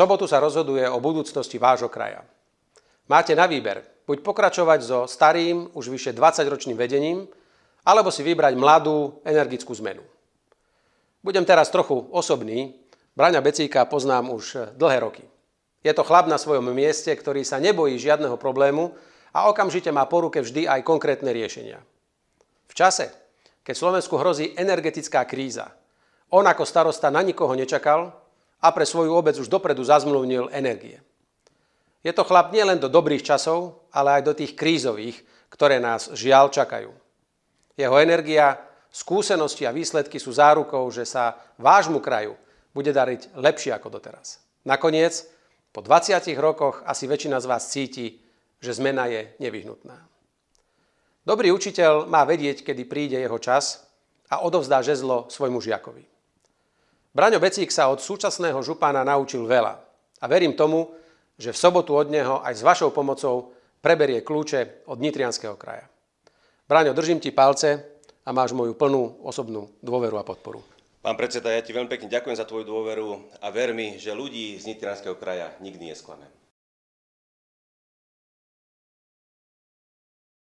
sobotu sa rozhoduje o budúcnosti vášho kraja. Máte na výber buď pokračovať so starým, už vyše 20-ročným vedením, alebo si vybrať mladú, energickú zmenu. Budem teraz trochu osobný. Braňa Becíka poznám už dlhé roky. Je to chlap na svojom mieste, ktorý sa nebojí žiadneho problému a okamžite má po ruke vždy aj konkrétne riešenia. V čase, keď Slovensku hrozí energetická kríza, on ako starosta na nikoho nečakal a pre svoju obec už dopredu zazmluvnil energie. Je to chlap nielen do dobrých časov, ale aj do tých krízových, ktoré nás žiaľ čakajú. Jeho energia, skúsenosti a výsledky sú zárukou, že sa vášmu kraju bude dariť lepšie ako doteraz. Nakoniec, po 20 rokoch asi väčšina z vás cíti, že zmena je nevyhnutná. Dobrý učiteľ má vedieť, kedy príde jeho čas a odovzdá žezlo svojmu žiakovi. Braňo Becík sa od súčasného župána naučil veľa a verím tomu, že v sobotu od neho aj s vašou pomocou preberie kľúče od Nitrianského kraja. Braňo, držím ti palce a máš moju plnú osobnú dôveru a podporu. Pán predseda, ja ti veľmi pekne ďakujem za tvoju dôveru a ver mi, že ľudí z Nitrianského kraja nikdy nesklamem.